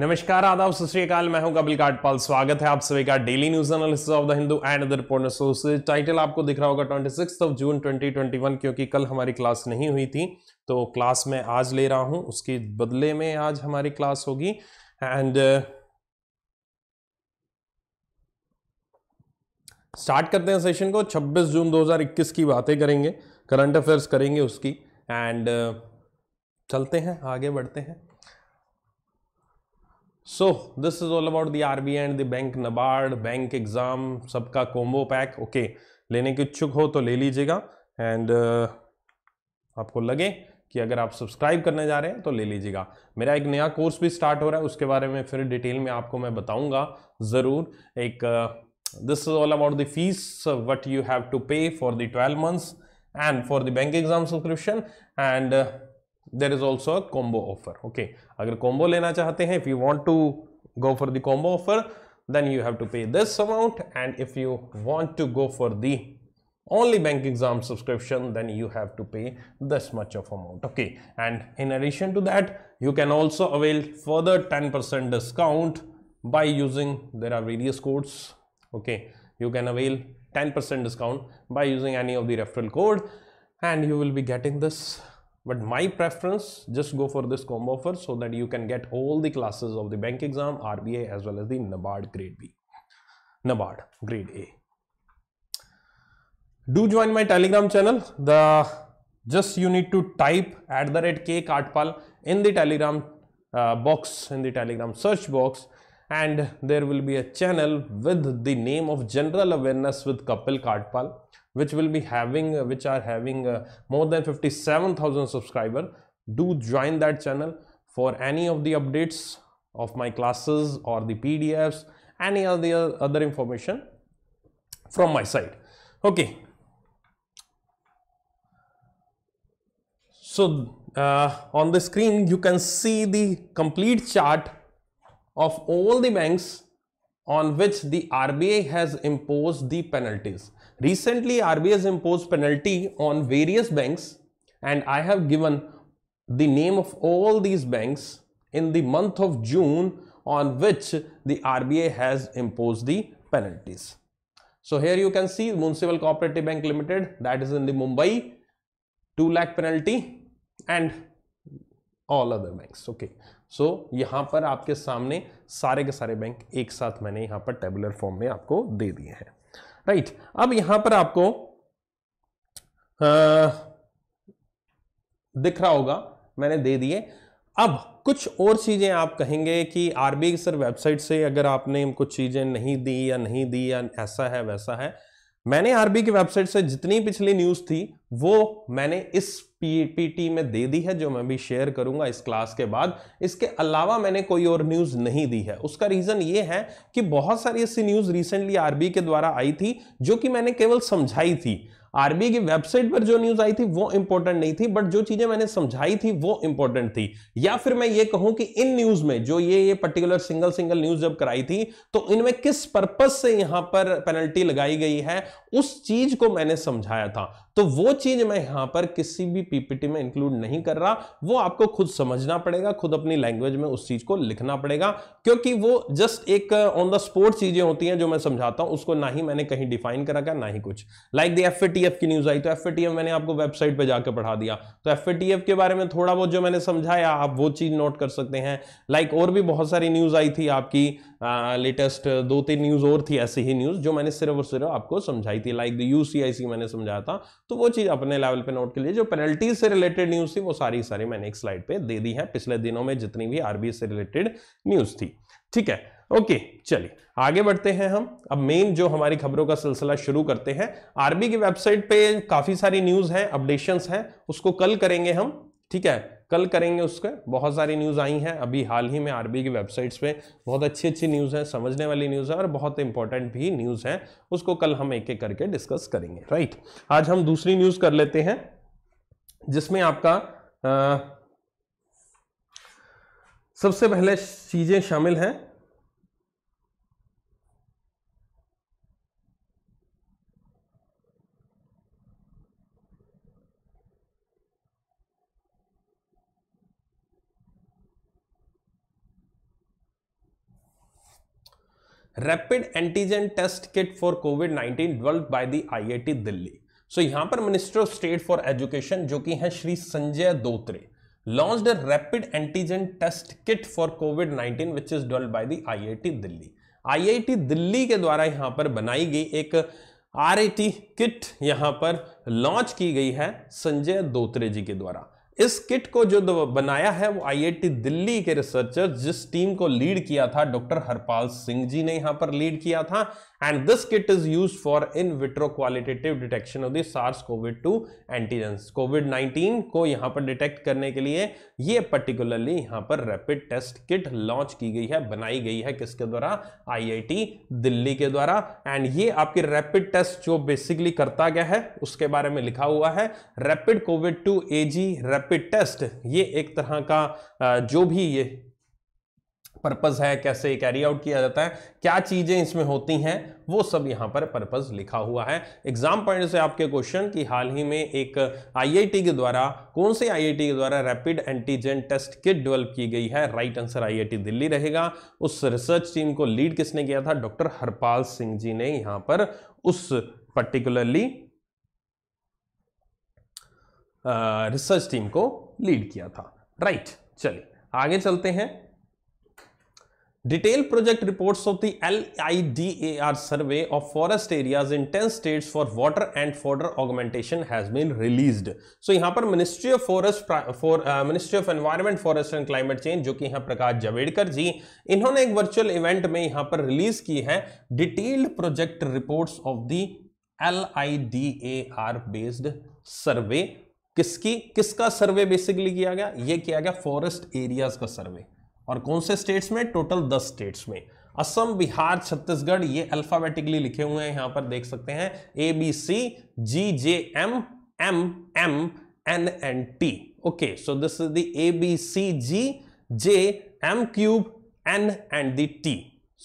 नमस्कार आदाब श्रीकाल मैं हूं कपिल काटपाल स्वागत है आप सभी का daily news analysis of the Hindu and other पोर्न सोर्सेज टाइटल आपको दिख रहा होगा ट्वेंटी सिक्स ऑफ जून 2021 क्योंकि कल हमारी क्लास नहीं हुई थी तो क्लास मैं आज ले रहा हूं उसके बदले में आज हमारी क्लास होगी एंड स्टार्ट uh, करते हैं सेशन को 26 जून 2021 की बातें करेंगे करंट अफेयर्स करेंगे उसकी एंड uh, चलते हैं आगे बढ़ते हैं So this is all about the RBI and the bank NABARD bank exam सबका कोम्बो पैक ओके लेने के इच्छुक हो तो ले लीजिएगा एंड uh, आपको लगे कि अगर आप सब्सक्राइब करने जा रहे हैं तो ले लीजिएगा मेरा एक नया कोर्स भी स्टार्ट हो रहा है उसके बारे में फिर डिटेल में आपको मैं बताऊंगा ज़रूर एक this is all about the fees what you have to pay for the twelve months and for the bank exam subscription and There is also a combo offer. Okay, okay अगर combo लेना चाहते हैं if you want to go for the combo offer then you have to pay this amount and if you want to go only bank exam subscription then you have to pay this much of amount okay and in addition to that you can also avail further 10% discount by using there are various codes okay you can avail 10% discount by using any of the referral code and you will be getting this but my preference just go for this combo offer so that you can get all the classes of the bank exam RBA as well as the NABARD grade B NABARD grade A do join my telegram channel the just you need to type at the rate k kartpal in the telegram uh, box in the telegram search box and there will be a channel with the name of general awareness with kapil kartpal which will be having uh, which are having uh, more than 57000 subscriber do join that channel for any of the updates of my classes or the pdfs any other uh, other information from my side okay so uh, on the screen you can see the complete chart of all the banks on which the RBI has imposed the penalties Recently, RBI has imposed penalty on various banks and I have given the name of all these banks in the month of June on which the RBI has imposed the penalties. So here you can see Municipal Cooperative Bank Limited that is in the Mumbai 2 lakh penalty and all other banks okay. So यहाँ पर आपके सामने सारे के सारे bank एक साथ मैंने यहाँ पर टेबुलर फॉर्म में आपको दे दिए हैं राइट अब यहां पर आपको आ, दिख रहा होगा मैंने दे दिए अब कुछ और चीज़ें आप कहेंगे कि आरबीआई सर वेबसाइट से अगर आपने कुछ चीज़ें नहीं दी या नहीं दी या ऐसा है वैसा है मैंने आरबी की वेबसाइट से जितनी पिछली न्यूज थी वो मैंने इस पीपीटी में दे दी है जो मैं भी शेयर करूंगा इस क्लास के बाद इसके अलावा मैंने कोई और न्यूज नहीं दी है उसका रीजन ये है कि बहुत सारी ऐसी न्यूज रिसेंटली आरबी के द्वारा आई थी जो कि मैंने केवल समझाई थी आरबीआई की वेबसाइट पर जो न्यूज आई थी वो इंपॉर्टेंट नहीं थी बट जो चीजें मैंने समझाई थी वो इंपॉर्टेंट थी या फिर मैं ये कहूं कि इन न्यूज में जो ये ये पर्टिकुलर सिंगल सिंगल न्यूज जब कराई थी तो इनमें किस पर्पज से यहां पर पेनल्टी लगाई गई है उस चीज को मैंने समझाया था तो वो चीज मैं यहां पर किसी भी पीपीटी में इंक्लूड नहीं कर रहा वो आपको खुद समझना पड़ेगा खुद अपनी लैंग्वेज में उस चीज को लिखना पड़ेगा क्योंकि वो जस्ट एक ऑन द स्पॉट चीजें होती हैं जो मैं समझाता हूं उसको ना ही मैंने कहीं डिफाइन कर रखा ना ही कुछ लाइक द एफ की न्यूज आई तो एफ मैंने आपको वेबसाइट पर जाकर पढ़ा दिया तो एफ के बारे में थोड़ा बहुत जो मैंने समझाया आप वो चीज नोट कर सकते हैं लाइक और भी बहुत सारी न्यूज आई थी आपकी लेटेस्ट uh, दो तीन न्यूज और थी ऐसी ही न्यूज जो मैंने सिर्फ और सिर्फ आपको समझाई थी लाइक द यूसीआईसी मैंने समझाया था तो वो चीज़ अपने लेवल पे नोट के लिए जो पेनल्टीज से रिलेटेड न्यूज़ थी वो सारी सारी मैंने एक स्लाइड पे दे दी है पिछले दिनों में जितनी भी आरबी से रिलेटेड न्यूज़ थी ठीक है ओके चलिए आगे बढ़ते हैं हम अब मेन जो हमारी खबरों का सिलसिला शुरू करते हैं आरबी की वेबसाइट पे काफ़ी सारी न्यूज़ है अपडेशन है उसको कल करेंगे हम ठीक है कल करेंगे उसके बहुत सारी न्यूज़ आई हैं अभी हाल ही में आरबी की वेबसाइट्स पे बहुत अच्छी अच्छी न्यूज़ हैं समझने वाली न्यूज़ है और बहुत इंपॉर्टेंट भी न्यूज़ हैं उसको कल हम एक एक करके डिस्कस करेंगे राइट आज हम दूसरी न्यूज़ कर लेते हैं जिसमें आपका आ, सबसे पहले चीज़ें शामिल हैं rapid antigen test kit for Covid 19 developed by the IIT Delhi so यहां पर minister of state for education जो कि हैं Shri Sanjay Dhotre launch the rapid antigen test kit for Covid 19 which is developed by the IIT Delhi IIT Delhi के द्वारा यहां पर बनाई गई एक आर किट यहां पर लॉन्च की गई है संजय दोत्रे जी के द्वारा इस किट को जो बनाया है वो आईआईटी दिल्ली के रिसर्चर जिस टीम को लीड किया था डॉक्टर हरपाल सिंह जी ने यहां पर लीड किया था and this kit is use for in vitro qualitative detection of the SARS CoV-2 antigens covid को यहाँ पर डिटेक्ट करने के लिए ये पर्टिकुलरली यहाँ पर रैपिड टेस्ट किट लॉन्च की गई है बनाई गई है किसके द्वारा आई आई टी दिल्ली के द्वारा एंड ये आपके रैपिड टेस्ट जो बेसिकली करता गया है उसके बारे में लिखा हुआ है rapid Covid two A G rapid test ये एक तरह का जो भी ये पर्पज़ है कैसे कैरी आउट किया जाता है क्या चीज़ें इसमें होती हैं वो सब यहां पर पर्पज़ लिखा हुआ है एग्जाम पॉइंट से आपके क्वेश्चन कि हाल ही में एक आईआईटी के द्वारा कौन से आईआईटी के द्वारा rapid antigen test kit develop की गई है राइट आंसर आईआईटी दिल्ली रहेगा उस रिसर्च टीम को लीड किसने किया था डॉक्टर हरपाल सिंह जी ने यहां पर उस पर्टिकुलरली रिसर्च टीम को लीड किया था राइट चलिए आगे चलते हैं detail project reports of the L I D A R survey of forest areas in ten states for water and fodder augmentation has been released so यहां पर ministry of forest for ministry of environment forest and climate change जो कि यहां प्रकाश जावेडकर जी इन्होंने एक virtual event में यहां पर रिलीज की है detailed project report of the L I D A R based survey किसकी किसका सर्वे बेसिकली किया गया यह किया गया फॉरेस्ट एरियाज का सर्वे और कौन से स्टेट्स में टोटल दस स्टेट्स में असम बिहार छत्तीसगढ़ ये अल्फाबेटिकली लिखे हुए हैं यहां पर देख सकते हैं A B C G J M M M N N T okay so this is the A B C G J M cube N and the T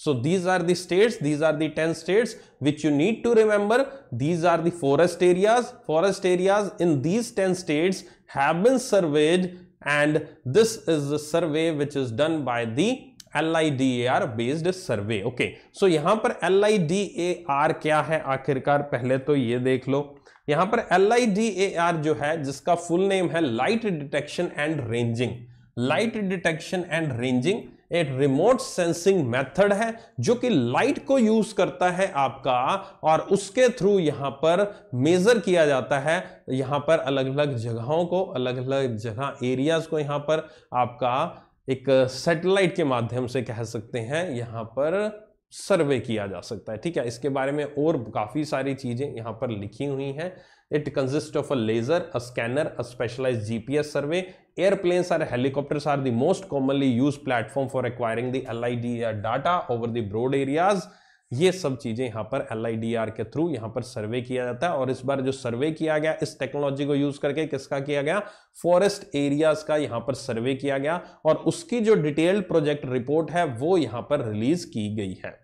so these are the states these are the ten states which you need to remember these are the forest areas forest areas in these ten states have been surveyed and this is the survey which is done by the LIDAR based survey. Okay, so यहां पर LIDAR क्या है आखिरकार पहले तो ये देख लो यहां पर LIDAR जो है जिसका फुल नेम है light detection and ranging light detection and ranging एक रिमोट सेंसिंग मेथड है जो कि लाइट को यूज करता है आपका और उसके थ्रू यहां पर मेजर किया जाता है यहां पर अलग अलग जगहों को अलग अलग जगह एरियाज को यहां पर आपका एक सैटेलाइट के माध्यम से कह सकते हैं यहां पर सर्वे किया जा सकता है ठीक है इसके बारे में और काफ़ी सारी चीज़ें यहाँ पर लिखी हुई हैं It consists of a laser, a scanner, a specialized GPS survey. Airplanes or helicopters are the most commonly used platform for acquiring the LIDR uh, data over the broad areas. ये सब चीज़ें यहां पर एल के through यहां पर सर्वे किया जाता है और इस बार जो सर्वे किया गया इस टेक्नोलॉजी को यूज़ करके किसका किया गया फॉरेस्ट एरियाज का यहां पर सर्वे किया गया और उसकी जो डिटेल्ड प्रोजेक्ट रिपोर्ट है वो यहां पर रिलीज की गई है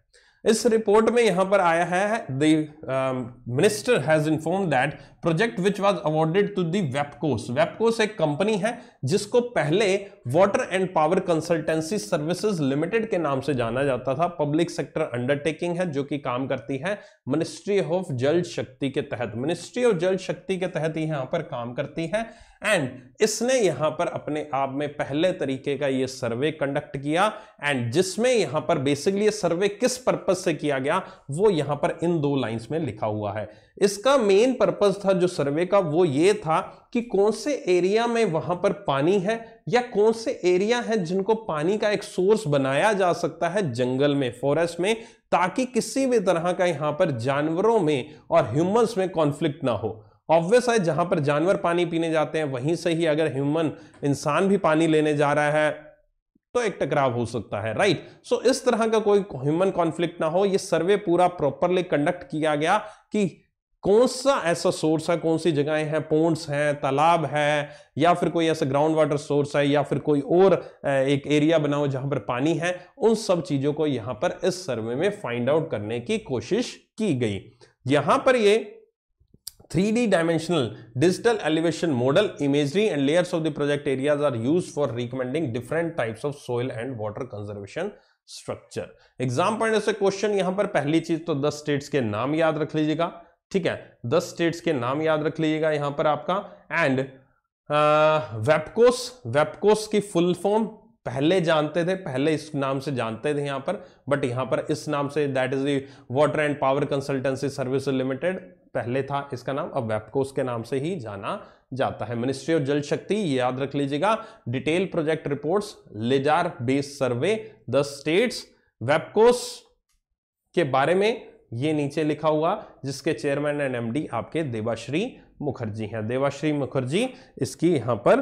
इस रिपोर्ट में यहां पर आया है the minister has inform that project which was awarded to the वेपकोस वेपकोस एक कंपनी है जिसको पहले water and power consultancy services limited के नाम से जाना जाता था पब्लिक सेक्टर अंडरटेकिंग है जो कि काम करती है मिनिस्ट्री ऑफ जल शक्ति के तहत मिनिस्ट्री ऑफ जल शक्ति के तहत ही यहां पर काम करती है एंड इसने यहां पर अपने आप में पहले तरीके का ये सर्वे कंडक्ट किया एंड जिसमें यहां पर बेसिकली ये सर्वे किस पर्पज से किया गया वो यहां पर इन दो लाइंस में लिखा हुआ है इसका मेन पर्पज था था जो सर्वे का वो ये था कि कौन से एरिया में वहां पर पानी है या कौन से एरिया है जिनको पानी का एक सोर्स बनाया जा सकता है जंगल में फॉरेस्ट में ताकि किसी भी तरह का यहां पर जानवरों में और ह्यूमंस में कॉन्फ्लिक्ट ना हो ऑब्वियस है जहां पर जानवर पानी पीने जाते हैं वहीं से ही अगर ह्यूमन इंसान भी पानी लेने जा रहा है तो एक टकराव हो सकता है राइट सो so, इस तरह का कोई ह्यूमन कॉन्फ्लिक्ट ना हो ये सर्वे पूरा प्रॉपरली कंडक्ट किया गया कि कौन सा ऐसा सोर्स है कौन सी जगहें हैं पोन्ट्स हैं तालाब है या फिर कोई ऐसा ग्राउंड वाटर सोर्स है या फिर कोई और एक एरिया बनाओ जहां पर पानी है उन सब चीजों को यहां पर इस सर्वे में फाइंड आउट करने की कोशिश की गई यहां पर ये three D dimensional digital elevation model imagery and layers of the project areas are use for recommending different types of soil and water conservation structure exam पढ़ने से क्वेश्चन यहां पर पहली चीज तो दस स्टेट्स के नाम याद रख लीजिएगा ठीक है दस स्टेट्स के नाम याद रख लीजिएगा यहां पर आपका एंड वेपकोस वेपकोस की फुल फॉर्म पहले जानते थे पहले इस नाम से जानते थे यहां पर बट यहां पर इस नाम से that is the water and power consultancy service limited पहले था इसका नाम अब वेपकोस के नाम से ही जाना जाता है मिनिस्ट्री ऑफ जल शक्ति याद रख लीजिएगा detail project reports laser based survey the states वेपकोस के बारे में ये नीचे लिखा हुआ जिसके चेयरमैन एंड एमडी आपके देवाश्री मुखर्जी हैं देवाश्री मुखर्जी इसकी यहाँ पर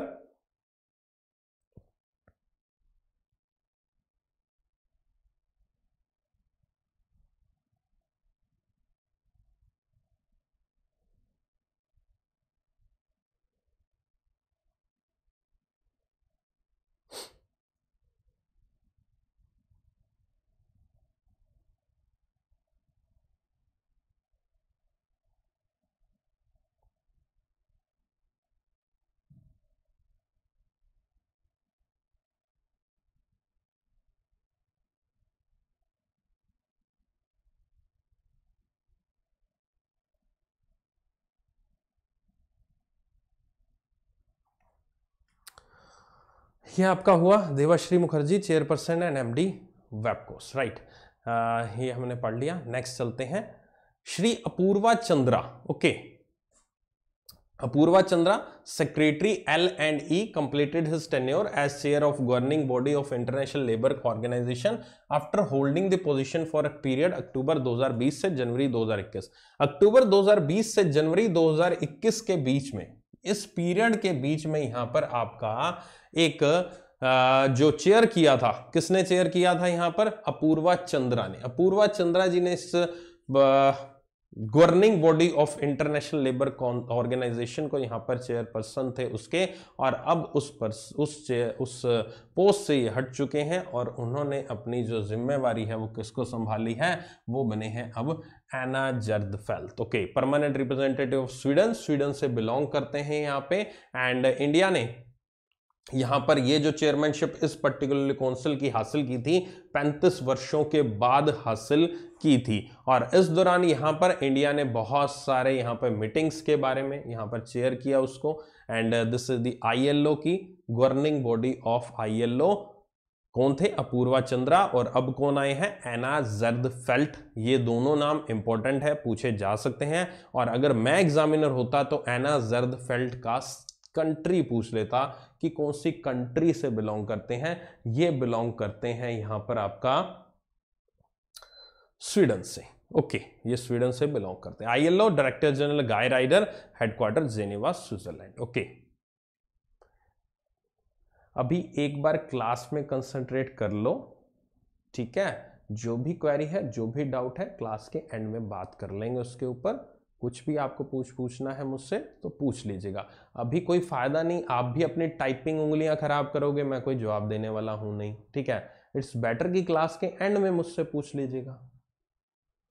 ये आपका हुआ Devashree Mukherjee chairperson and MD वेबकोस राइट ये हमने पढ़ लिया नेक्स्ट चलते हैं Shri Apoorva Chandra okay Apoorva Chandra secretary L and E completed his tenure as chair of governing body of international labour organization after holding the position for a period October 2020 से जनवरी 2021 अक्टूबर 2020 से जनवरी 2021 के बीच में इस पीरियड के बीच में यहाँ पर आपका एक जो चेयर किया था किसने चेयर किया था यहाँ पर अपूर्वा चंद्रा ने अपूर्वा चंद्रा जी ने इस governing body of international labour organization को यहाँ पर चेयरपर्सन थे उसके और अब उस पर उस चेयर उस पोस्ट से ये हट चुके हैं और उन्होंने अपनी जो जिम्मेवारी है वो किसको संभाली है वो बने हैं अब Anna Jardfelt okay permanent representative of Sweden Sweden से बिलोंग करते हैं यहाँ पे एंड इंडिया ने यहाँ पर ये जो चेयरमैनशिप इस पर्टिकुलर काउंसिल की हासिल की थी 35 वर्षों के बाद हासिल की थी और इस दौरान यहाँ पर इंडिया ने बहुत सारे यहाँ पर मीटिंग्स के बारे में यहाँ पर चेयर किया उसको and this is the ILO की गवर्निंग बॉडी ऑफ आईएलओ कौन थे अपूर्वा चंद्रा और अब कौन आए हैं एना जर्द फेल्ट ये दोनों नाम इंपॉर्टेंट है पूछे जा सकते हैं और अगर मैं एग्जामिनर होता तो एना जर्द फेल्ट का कंट्री पूछ लेता कि कौन सी कंट्री से बिलोंग करते हैं ये बिलोंग करते हैं यहां पर आपका स्वीडन से ओके ये स्वीडन से बिलोंग करते हैं ILO director general Guy Ryder headquarter Geneva Switzerland okay अभी एक बार क्लास में कंसंट्रेट कर लो ठीक है जो भी क्वेरी है जो भी डाउट है क्लास के एंड में बात कर लेंगे उसके ऊपर कुछ भी आपको पूछ पूछना है मुझसे तो पूछ लीजिएगा अभी कोई फ़ायदा नहीं आप भी अपनी टाइपिंग उंगलियां ख़राब करोगे मैं कोई जवाब देने वाला हूं नहीं ठीक है इट्स बेटर कि क्लास के एंड में मुझसे पूछ लीजिएगा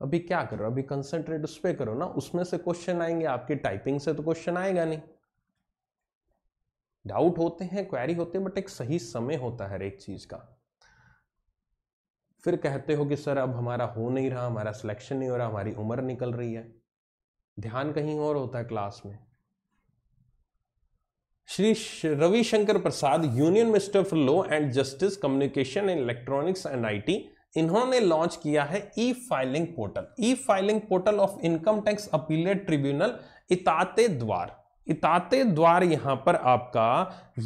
अभी क्या करो अभी कंसंट्रेट उस पर करो ना उसमें से क्वेश्चन आएंगे आपकी टाइपिंग से तो क्वेश्चन आएगा नहीं डाउट होते हैं क्वेरी होते हैं बट एक सही समय होता है हर एक चीज़ का फिर कहते हो कि सर अब हमारा हो नहीं रहा हमारा सिलेक्शन नहीं हो रहा हमारी उम्र निकल रही है ध्यान कहीं और होता है क्लास में Shri Ravishankar Prasad union minister for law and justice communication and electronics and IT इन्होंने लॉन्च किया है E filing portal E filing portal of income tax appellate tribunal इताते द्वार इताते द्वार यहां पर आपका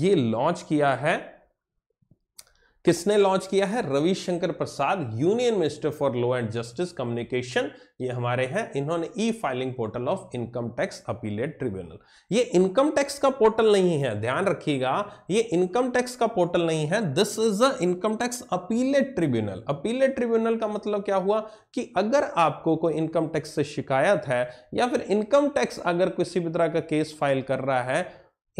ये लॉन्च किया है किसने लॉन्च किया है Ravishankar Prasad union minister for law and justice communication ये हमारे हैं इन्होंने E filing portal of income tax appellate tribunal ये इनकम टैक्स का पोर्टल नहीं है ध्यान रखिएगा ये इनकम टैक्स का पोर्टल नहीं है this is the income tax appellate tribunal appellate tribunal का मतलब क्या हुआ कि अगर आपको कोई इनकम टैक्स से शिकायत है या फिर इनकम टैक्स अगर किसी भी तरह का केस फाइल कर रहा है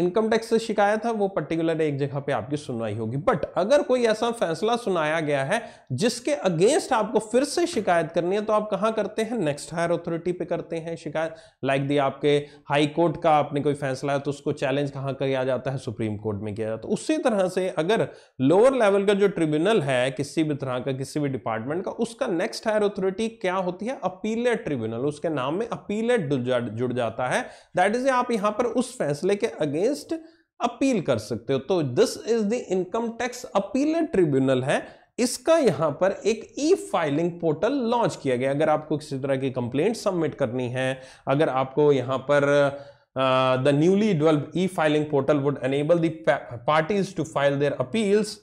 इनकम टैक्स से शिकायत है वो पर्टिकुलर एक जगह पे आपकी सुनवाई होगी बट अगर कोई ऐसा फैसला सुनाया गया है जिसके अगेंस्ट आपको फिर से शिकायत करनी है तो आप कहाँ करते हैं नेक्स्ट हायर अथॉरिटी पे करते हैं शिकायत लाइक दी आपके हाई कोर्ट का आपने कोई फैसला है तो उसको चैलेंज कहाँ किया जाता है सुप्रीम कोर्ट में किया जाता है उसी तरह से अगर लोअर लेवल का जो ट्रिब्यूनल है किसी भी तरह का किसी भी डिपार्टमेंट का उसका नेक्स्ट हायर अथॉरिटी क्या होती है अपीलेट ट्रिब्यूनल उसके नाम में अपीलेट जुड़ जाता है दैट इज आप यहाँ पर उस फैसले के अगेंस्ट अगेंस्ट अपील कर सकते हो तो this is the income tax appeal tribunal है इसका यहां पर एक ई फाइलिंग पोर्टल लॉन्च किया गया अगर आपको किसी तरह की कंप्लेंट सबमिट करनी है अगर आपको यहां पर the newly develop E filing portal would enable the parties to file their appeals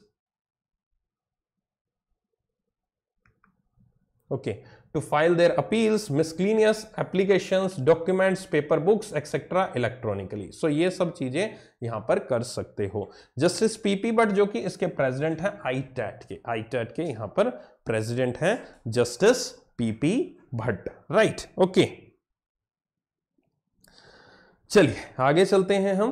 okay to file their appeals, miscellaneous applications, documents, paper books, etc. electronically. So ये सब चीजें यहाँ पर कर सकते हो जस्टिस पीपी बट जो कि इसके प्रेसिडेंट हैं आईटैट के आईटैट के यहाँ पर प्रेसिडेंट हैं justice PP Bhatt right okay चलिए आगे चलते हैं हम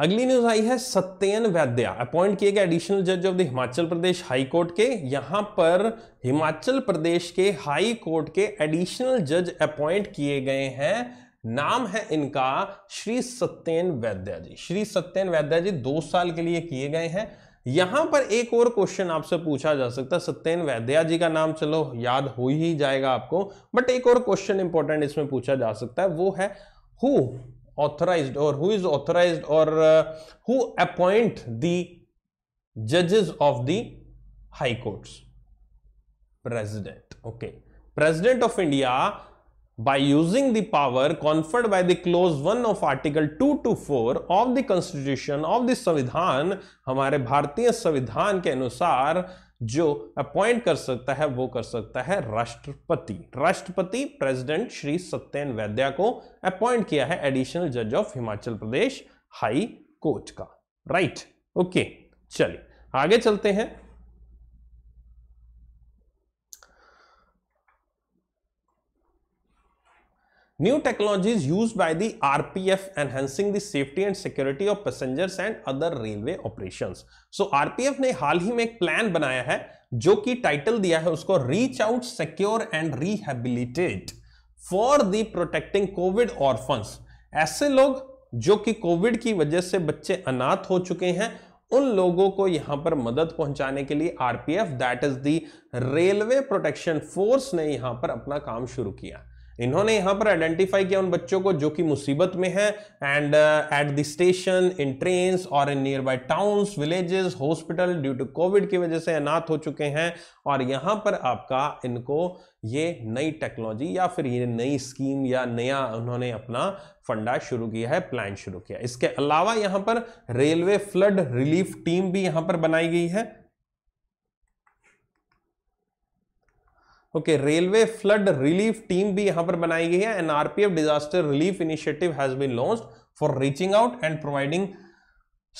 अगली न्यूज आई है सत्यन वैद्या अपॉइंट किए गए एडिशनल जज of the Himachal Pradesh high court के यहां पर हिमाचल प्रदेश के हाई कोर्ट के एडिशनल जज अपॉइंट किए गए हैं नाम है इनका श्री सत्यन वैद्या जी श्री सत्यन वैद्या जी दो साल के लिए किए गए हैं यहां पर एक और क्वेश्चन आपसे पूछा जा सकता है सत्यन वैद्या जी का नाम चलो याद हो ही जाएगा आपको बट एक और क्वेश्चन इंपॉर्टेंट इसमें पूछा जा सकता है वो है who authorized or who is authorized or uh, who appoint the judges of the high courts president okay president of india by using the power conferred by the clause 1 of article 2 to 4 of the constitution of the samvidhan हमारे भारतीय samvidhan के अनुसार जो appoint कर सकता है वो कर सकता है राष्ट्रपति राष्ट्रपति प्रेसिडेंट श्री सत्यन वैद्या को अपॉइंट किया है एडिशनल जज of Himachal Pradesh high court का राइट ओके चलिए आगे चलते हैं New technologies used by the RPF enhancing and security of passengers and other railway operation so R P F ने हाल ही में एक प्लान बनाया है जो कि टाइटल दिया है उसको reach out secure and rehabilitate for the protecting Covid orphans ऐसे लोग जो कि कोविड की वजह से बच्चे अनाथ हो चुके हैं उन लोगों को यहां पर मदद पहुंचाने के लिए R P F that is the railway protection force ने यहां पर अपना काम शुरू किया इन्होंने यहाँ पर आइडेंटिफाई किया उन बच्चों को जो कि मुसीबत में है and at the station in train और in nearby towns villages hospital due to Covid की वजह से अनाथ हो चुके हैं और यहाँ पर आपका इनको ये नई टेक्नोलॉजी या फिर ये नई स्कीम या नया उन्होंने अपना फंडा शुरू किया है प्लान शुरू किया इसके अलावा यहाँ पर रेलवे फ्लड रिलीफ टीम भी यहाँ पर बनाई गई है okay railway flood relief team भी यहां पर बनाई गई है an RPF disaster relief initiative has been launch for reaching out and providing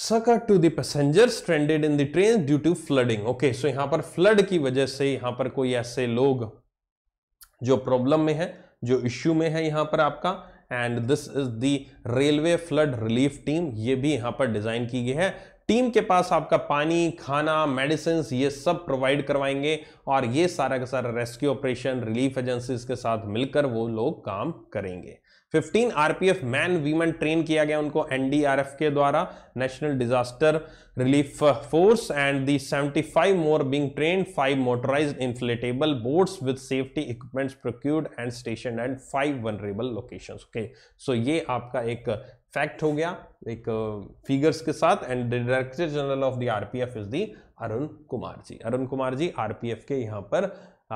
succour to the passengers stranded in the train due to flooding okay so यहां पर flood की वजह से यहां पर कोई ऐसे लोग जो प्रॉब्लम में है जो इश्यू में है यहां पर आपका and this is the railway flood relief team ये भी यहां पर डिजाइन की गई है टीम के पास आपका पानी खाना मेडिसिन ये सब प्रोवाइड करवाएंगे और ये सारा का सारा रेस्क्यू ऑपरेशन रिलीफ एजेंसीज के साथ मिलकर वो लोग काम करेंगे 15 आरपीएफ मैन वीमेन ट्रेन किया गया उनको एनडीआरएफ के द्वारा national disaster relief force and the 75 more being train five motorised inflatable boats with safety equipments procured and station and five vulnerable locations okay so ये आपका एक फैक्ट हो गया एक फिगर्स uh, के साथ and director general of the RPF is the Arun Kumar ji Arun Kumar ji RPF के यहाँ पर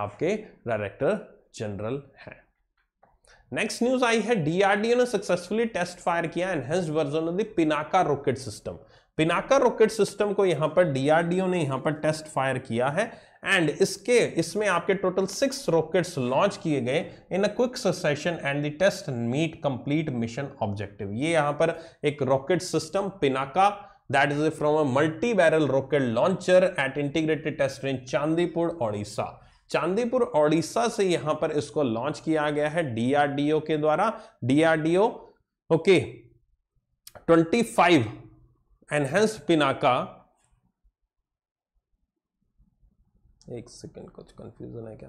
आपके डायरेक्टर जनरल हैं नेक्स्ट न्यूज आई है डीआरडीओ ने सक्सेसफुली टेस्ट फायर किया enhanced version of the Pinaka rocket system Pinaka rocket system को यहां पर डीआरडीओ ने यहां पर टेस्ट फायर किया है एंड इसके इसमें आपके टोटल सिक्स रॉकेट्स लॉन्च किए गए in a quick succession and the test meet complete mission objective ये यहाँ पर एक rocket system Pinaka that is from a multi barrel rocket launcher at integrated test range Chandipur Odisha Chandipur Odisha से यहां पर इसको लॉन्च किया गया है डीआरडीओ के द्वारा DRDO okay five enhance Pinaka एक सेकेंड कुछ कन्फ्यूज़न है क्या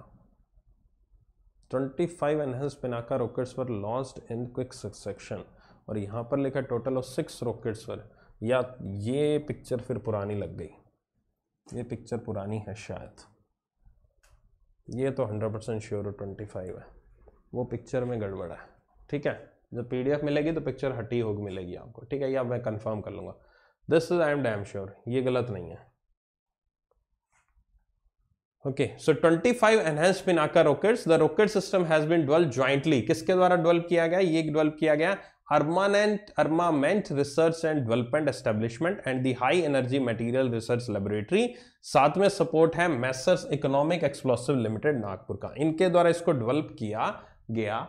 twenty five enhance Pinaka rockets पर लॉन्च इन क्विक सक्सेक्शन और यहाँ पर लिखा टोटल ऑफ सिक्स रॉकेट्स पर या ये पिक्चर फिर पुरानी लग गई ये पिक्चर पुरानी है शायद ये तो hundred percent sure twenty five है वो पिक्चर में गड़बड़ है ठीक है जब पीडीएफ मिलेगी तो पिक्चर हटी होगी मिलेगी आपको ठीक है या मैं कंफर्म कर लूँगा this is I am damn sure ये गलत नहीं है okay so 25 five enhance Pinaka rockets the rocket system has been develop jointly किसके द्वारा डेवलप किया गया ये डेवलप किया गया armament armament research and development establishment and the high energy material research laboratory साथ में सपोर्ट है messrs economic explosive limited Nagpur का इनके द्वारा इसको डेवलप किया गया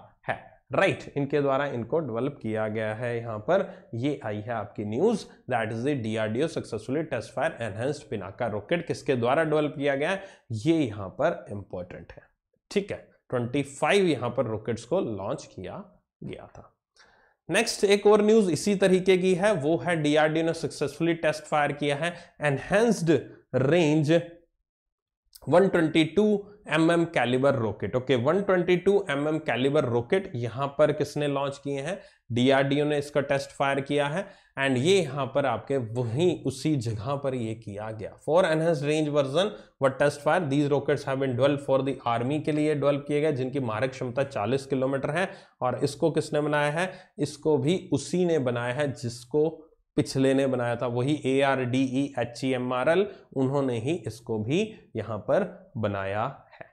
राइट right, इनके द्वारा इनको डेवलप किया गया है यहाँ पर ये आई है आपकी news that is the DRDO successfully test fire enhanced Pinaka rocket किसके द्वारा डेवलप किया गया है ये यहाँ पर इंपॉर्टेंट है ठीक है 25 यहाँ पर रॉकेट्स को लॉन्च किया गया था नेक्स्ट एक और न्यूज इसी तरीके की है वो है डीआरडीओ ने सक्सेसफुली टेस्ट फायर किया है enhanced range 122 mm calibre rocket okay 122 mm calibre rocket यहां पर किसने लॉन्च किए हैं डीआरडीओ ने इसका टेस्ट फायर किया है एंड ये यहां पर आपके वही उसी जगह पर ये किया गया फॉर एनहेंस रेंज वर्जन व test fire these rockets have been develop for the army के लिए डेवलप किए गए जिनकी मारक क्षमता 40 किलोमीटर है और इसको किसने बनाया है इसको भी उसी ने बनाया है जिसको पिछले ने बनाया था वही A R D E H E M R L उन्होंने ही इसको भी यहां पर बनाया है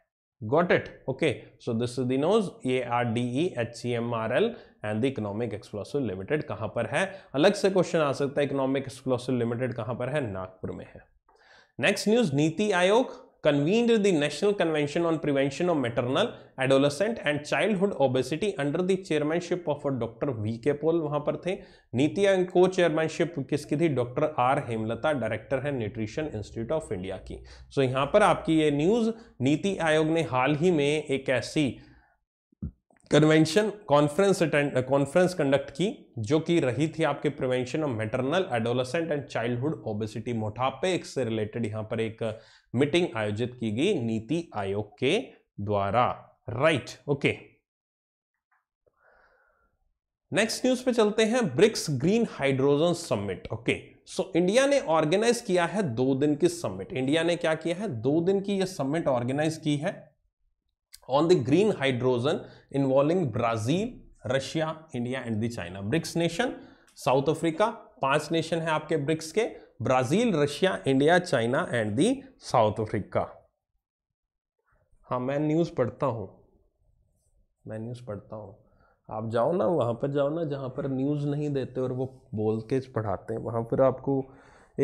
got it okay so this denotes A R D E H E M R L and the economic explosive limited कहां पर है अलग से क्वेश्चन आ सकता है इकोनॉमिक एक्सप्लोसिव लिमिटेड कहां पर है नागपुर में है नेक्स्ट न्यूज नीति आयोग convened the National Convention on Prevention of Maternal, Adolescent and Childhood Obesity under the chairmanship of doctor V K Paul वहां पर थे नीति आयोग को चेयरमैनशिप किसकी थी डॉक्टर आर हेमलता डायरेक्टर है न्यूट्रिशन इंस्टीट्यूट ऑफ इंडिया की so so, yahan par aapki ye news niti आयोग ne hal hi mein ek aisi convention conference attend conference conduct की जो कि रही थी आपके prevention of maternal adolescent and childhood obesity मोटापे से रिलेटेड यहां पर एक मीटिंग uh, आयोजित की गई नीति आयोग के द्वारा राइट ओके नेक्स्ट न्यूज पे चलते हैं BRICS green hydrogen summit okay so India ने ऑर्गेनाइज किया है दो दिन की समिट इंडिया ने क्या किया है दो दिन की यह समिट ऑर्गेनाइज की है on the green hydrogen involving Brazil Russia India and the China BRICS nation South Africa पांच नेशन है आपके ब्रिक्स के Brazil Russia India China and the South Africa हाँ मैं न्यूज़ पढ़ता हूँ मैं न्यूज़ पढ़ता हूँ आप जाओ ना वहाँ पर जाओ ना जहाँ पर न्यूज़ नहीं देते और वो बोल के पढ़ाते हैं वहाँ पर आपको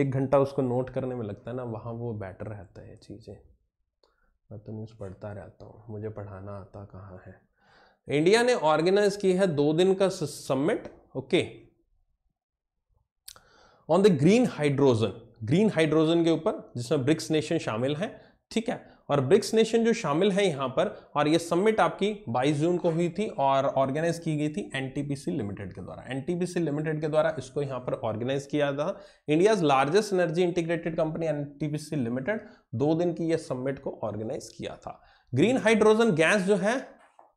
एक घंटा उसको नोट करने में लगता है ना वहाँ वो बेटर रहता है चीज़ें मैं तो न्यूज़ पढ़ता रहता हूँ मुझे पढ़ाना आता कहाँ है इंडिया ने ऑर्गेनाइज की है दो दिन का summit okay on the green hydrogen green hydrogen के ऊपर जिसमें ब्रिक्स नेशन शामिल है ठीक है और ब्रिक्स नेशन जो शामिल है यहां पर और ये समिट आपकी 22 जून को हुई थी और ऑर्गेनाइज की गई थी एनटीपीसी लिमिटेड के द्वारा एनटीपीसी लिमिटेड के द्वारा इसको यहां पर ऑर्गेनाइज किया था India largest energy integrated company NTPC limited दो दिन की यह समिट को ऑर्गेनाइज किया था ग्रीन हाइड्रोजन गैस जो है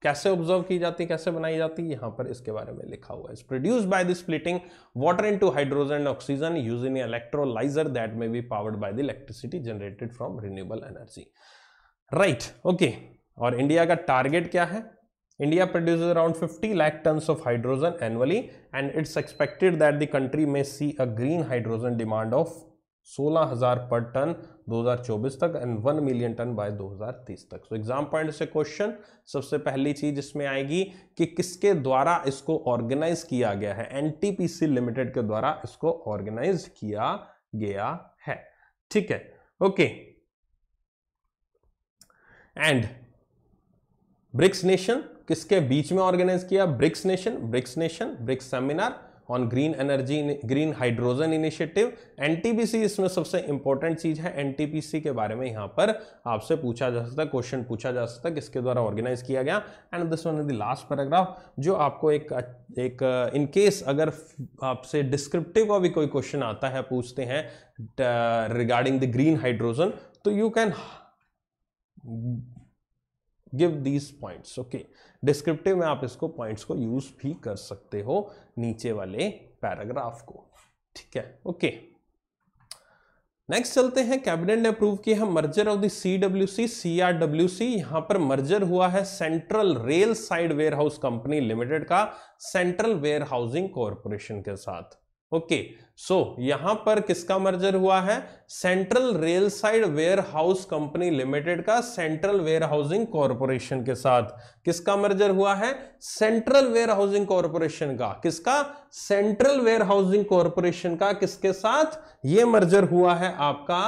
कैसे ऑब्जर्व की जाती है कैसे बनाई जाती है यहां पर इसके बारे में लिखा हुआ है produce by the splitting water into hydrogen and oxygen use in electrolyser that may be powered by the electricity generated from renewable energy right okay और इंडिया का टारगेट क्या है India produce around 50 lakh tons of hydrogen annually and it's expected that the country में see a green hydrogen demand of सोलह हजार per ton 2024 तक and one million ton by 2030 तक सो exam point से question सबसे पहली चीज इसमें आएगी कि किसके द्वारा इसको ऑर्गेनाइज किया गया है एनटीपीसी लिमिटेड के द्वारा इसको ऑर्गेनाइज किया गया है ठीक है ओके एंड ब्रिक्स नेशन किसके बीच में ऑर्गेनाइज किया BRICS nation BRICS nation BRICS seminar on green energy green hydrogen initiative NTPC इसमें सबसे इंपॉर्टेंट चीज है एनटीपीसी के बारे में यहां पर आपसे पूछा जा सकता है क्वेश्चन पूछा जा सकता है किसके द्वारा ऑर्गेनाइज किया गया and this one the last paragraph जो आपको एक एक इन केस अगर आपसे डिस्क्रिप्टिव का भी कोई क्वेश्चन आता है पूछते हैं रिगार्डिंग द ग्रीन हाइड्रोजन तो you can give these points okay descriptive में आप इसको पॉइंट्स को यूज भी कर सकते हो नीचे वाले पैराग्राफ को ठीक है ओके नेक्स्ट चलते हैं कैबिनेट ने अप्रूव किया है merger of the C W C C R W C यहां पर मर्जर हुआ है central rail side warehouse company limited का सेंट्रल वेयर हाउसिंग कॉरपोरेशन के साथ ओके सो यहां पर किसका मर्जर हुआ है central rail side warehouse company limited का सेंट्रल वेयर हाउसिंग कॉरपोरेशन के साथ किसका मर्जर हुआ है सेंट्रल वेयर हाउसिंग कॉरपोरेशन का किसका सेंट्रल वेयर हाउसिंग कॉरपोरेशन का किसके साथ ये मर्जर हुआ है आपका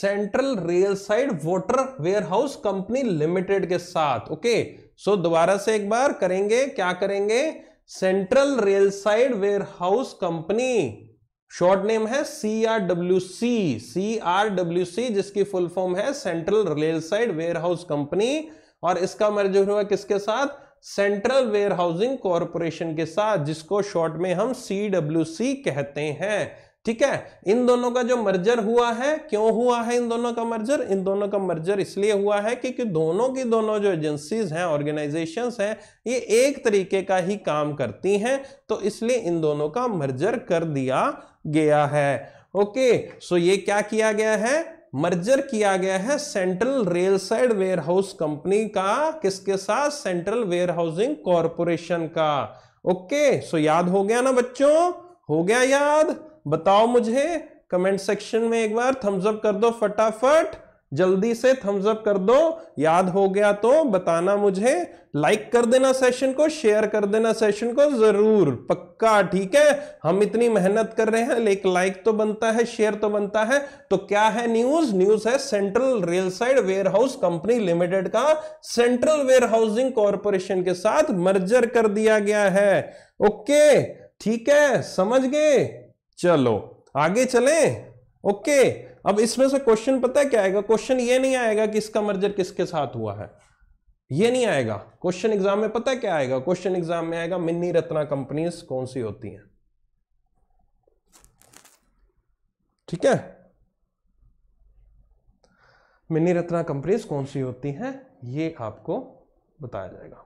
central rail side water warehouse company limited के साथ ओके सो दोबारा से एक बार करेंगे क्या करेंगे central rail side warehouse company short name है C R W C C R W C जिसकी फुल फॉर्म है central rail side warehouse company और इसका मर्ज हुआ किसके साथ सेंट्रल वेयर हाउसिंग कॉरपोरेशन के साथ जिसको शॉर्ट में हम सी डब्ल्यू सी कहते हैं ठीक है इन दोनों का जो मर्जर हुआ है क्यों हुआ है इन दोनों का मर्जर इन दोनों का मर्जर इसलिए हुआ है क्योंकि दोनों की दोनों जो एजेंसीज हैं ऑर्गेनाइजेशन हैं ये एक तरीके का ही काम करती हैं तो इसलिए इन दोनों का मर्जर कर दिया गया है ओके सो ये क्या किया गया है मर्जर किया गया है central rail side warehouse company का किसके साथ सेंट्रल वेयरहाउसिंग कॉरपोरेशन का ओके सो याद हो गया ना बच्चों हो गया याद बताओ मुझे कमेंट सेक्शन में एक बार थम्स अप कर दो फटाफट जल्दी से थम्स अप कर दो याद हो गया तो बताना मुझे लाइक कर देना सेशन को शेयर कर देना सेशन को जरूर पक्का ठीक है हम इतनी मेहनत कर रहे हैं लेकिन लाइक तो बनता है शेयर तो बनता है तो क्या है न्यूज न्यूज है central rail side warehouse company limited का सेंट्रल वेयर हाउसिंग कॉरपोरेशन के साथ मर्जर कर दिया गया है ओके ठीक है समझ गए चलो आगे चले ओके अब इसमें से क्वेश्चन पता है क्या आएगा क्वेश्चन ये नहीं आएगा कि इसका मर्जर किसके साथ हुआ है ये नहीं आएगा क्वेश्चन एग्जाम में पता है क्या आएगा क्वेश्चन एग्जाम में आएगा मिनी रत्ना कंपनीज कौन सी होती हैं ठीक है मिनी रत्ना कंपनीज कौन सी होती हैं ये आपको बताया जाएगा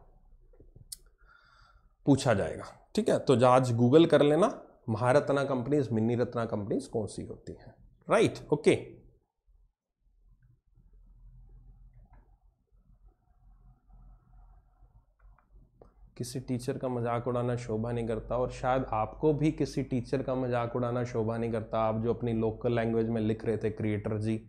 पूछा जाएगा ठीक है तो आज गूगल कर लेना Maharatna companies mini ratna companies कौन सी होती हैं राइट ओके किसी टीचर का मजाक उड़ाना शोभा नहीं करता और शायद आपको भी किसी टीचर का मजाक उड़ाना शोभा नहीं करता आप जो अपनी लोकल लैंग्वेज में लिख रहे थे क्रिएटर जी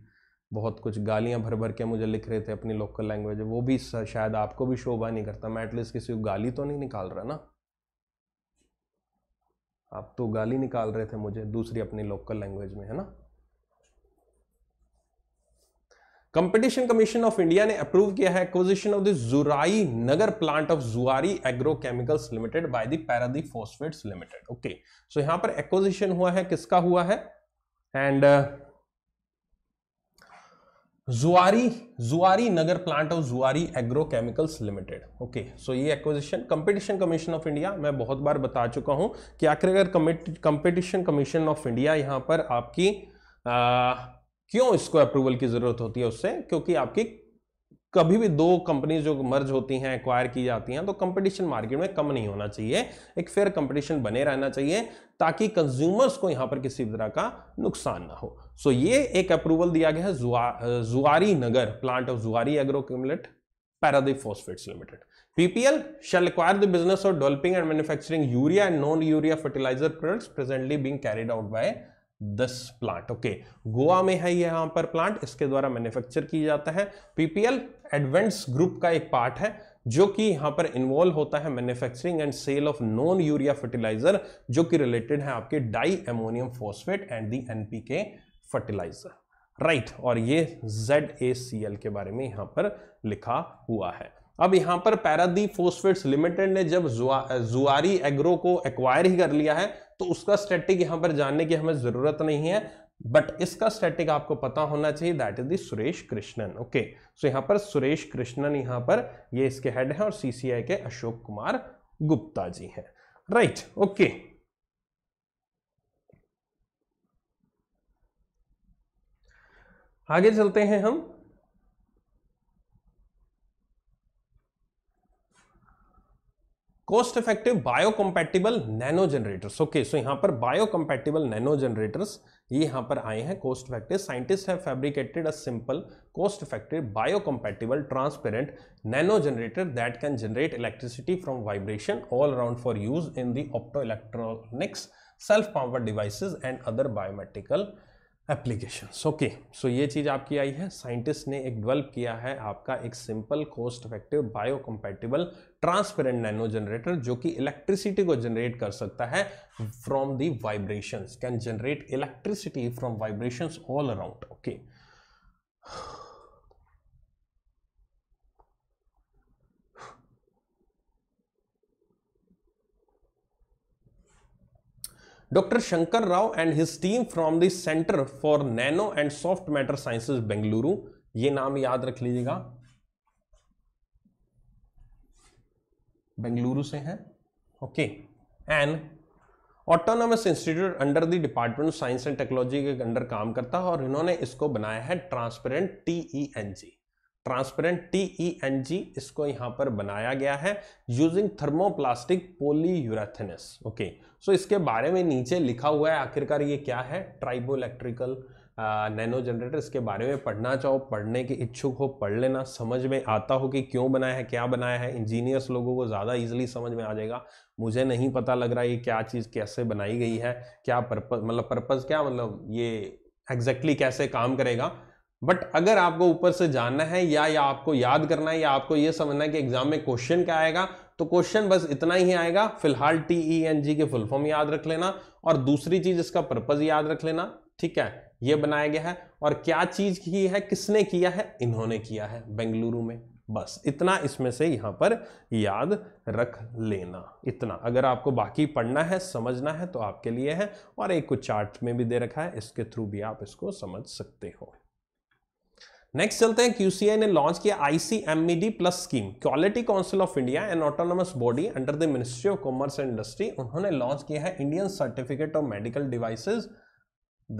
बहुत कुछ गालियां भर भर के मुझे लिख रहे थे अपनी लोकल लैंग्वेज वो भी शायद आपको भी शोभा नहीं करता मैं एटलीस्ट किसी को गाली तो नहीं निकाल रहा ना आप तो गाली निकाल रहे थे मुझे दूसरी अपनी लोकल लैंग्वेज में है ना कंपटीशन कमीशन ऑफ इंडिया ने अप्रूव किया है acquisition of the Zuari Nagar plant of Zuari agrochemicals limited by the Paradeep phosphates limited okay so यहां पर एक्विजिशन हुआ है किसका हुआ है and uh, Zuari Zuari Nagar plant of Zuari agrochemicals limited okay so ये acquisition competition commission of India मैं बहुत बार बता चुका हूं कि आखिर अगर कंपटीशन कमीशन ऑफ इंडिया यहां पर आपकी आ, क्यों इसको अप्रूवल की जरूरत होती है उससे क्योंकि आपकी कभी भी दो कंपनीज जो मर्ज होती हैं एक्वायर की जाती हैं तो कंपटीशन मार्केट में कम नहीं होना चाहिए एक फेयर कंपटीशन बने रहना चाहिए ताकि कंज्यूमर्स को यहां पर किसी तरह का नुकसान ना हो सो ये एक अप्रूवल दिया गया है जुआ, Zuari Nagar plant of Zuari agro कम्युलेट Paradeep phosphates limited PPL shall acquire the business of developing and manufacturing urea and non urea fertiliser products presently being carried out by this plant okay Goa में है यहाँ पर प्लांट इसके द्वारा मैन्युफैक्चर की जाता है पीपीएल एडवेंट्स ग्रुप का एक पार्ट है जो कि यहाँ पर इन्वॉल्व होता है manufacturing and sale of non urea fertiliser जो कि रिलेटेड है आपके di ammonium phosphate and the N fertiliser right और ये जेड के बारे में यहाँ पर लिखा हुआ है अब यहां पर पैरादी फोस्फेट्स लिमिटेड ने जब जुआ, जुआरी एग्रो को एक्वायर ही कर लिया है तो उसका स्टैटिक यहां पर जानने की हमें जरूरत नहीं है बट इसका स्टैटिक आपको पता होना चाहिए that is the Suresh Krishnan okay so यहां पर सुरेश कृष्णन यहां पर ये इसके हेड है और सीसीआई के अशोक कुमार गुप्ता जी हैं राइट ओके आगे चलते हैं हम cost effective bio biocompatible nano generators okay so यहाँ पर बायो कम्पैटिबल नैनो जनरेटर्स ये यहाँ पर आए हैं कॉस्ट इफेक्टिव साइंटिस्ट है fabricated a simple cost effective bio biocompatible transparent nano generator that can generate electricity from vibration all around for use in the opto electronics self power devices and other biomedical application okay so ये चीज़ आपकी आई है scientist ने एक develop किया है आपका एक simple cost effective bio compatible transparent nano generator जो कि इलेक्ट्रिसिटी को जनरेट कर सकता है from the vibrations can generate electricity from vibrations all around okay doctor Shankar Rao and his team from the centre for nano and soft matter Sciences, Bengaluru ये नाम याद रख लीजिएगा बेंगलुरु से है okay and autonomous institute under the department of science and technology के under काम करता है और इन्होंने इसको बनाया है transparent T E N G transparent T E N G इसको यहाँ पर बनाया गया है using thermoplastic polyurethanes okay so इसके बारे में नीचे लिखा हुआ है आखिरकार ये क्या है ट्राइबो इलेक्ट्रिकल नैनो जनरेटर इसके बारे में पढ़ना चाहो पढ़ने के इच्छुक हो पढ़ लेना समझ में आता हो कि क्यों बनाया है क्या बनाया है इंजीनियर्स लोगों को ज़्यादा इजीली समझ में आ जाएगा मुझे नहीं पता लग रहा ये क्या चीज़ कैसे बनाई गई है क्या पर्पज़ मतलब पर्पज़ क्या मतलब ये एग्जैक्टली exactly कैसे काम करेगा बट अगर आपको ऊपर से जानना है या या आपको याद करना है या आपको ये समझना है कि एग्जाम में क्वेश्चन क्या आएगा तो क्वेश्चन बस इतना ही आएगा फिलहाल टी ई एन जी के फुल फॉर्म याद रख लेना और दूसरी चीज इसका पर्पज याद रख लेना ठीक है ये बनाया गया है और क्या चीज की है किसने किया है इन्होंने किया है बेंगलुरु में बस इतना इसमें से यहाँ पर याद रख लेना इतना अगर आपको बाकी पढ़ना है समझना है तो आपके लिए है और एक को चार्ट में भी दे रखा है इसके थ्रू भी आप इसको समझ सकते हो नेक्स्ट चलते हैं क्यूसीआई ने लॉन्च किया ICMED plus scheme quality council of India and autonomous body under the ministry of commerce and industry उन्होंने लॉन्च किया है Indian certificate of medical devices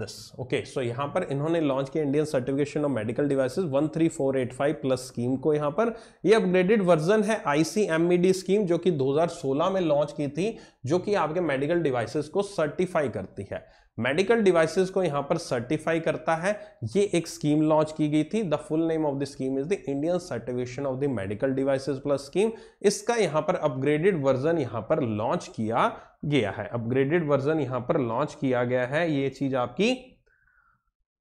this okay so यहां पर इन्होंने लॉन्च किया Indian certification of medical devices 13485 plus scheme को यहां पर ये अपग्रेडेड वर्जन है आईसीएमईडी स्कीम e जो कि 2016 में लॉन्च की थी जो कि आपके मेडिकल डिवाइसेज को सर्टिफाई करती है मेडिकल डिवाइसेस को यहां पर सर्टिफाई करता है ये एक स्कीम लॉन्च की गई थी the full name of the scheme is the Indian certification of the medical devices plus scheme इसका यहां पर अपग्रेडेड वर्जन यहां पर लॉन्च किया गया है अपग्रेडेड वर्जन यहां पर लॉन्च किया गया है ये चीज आपकी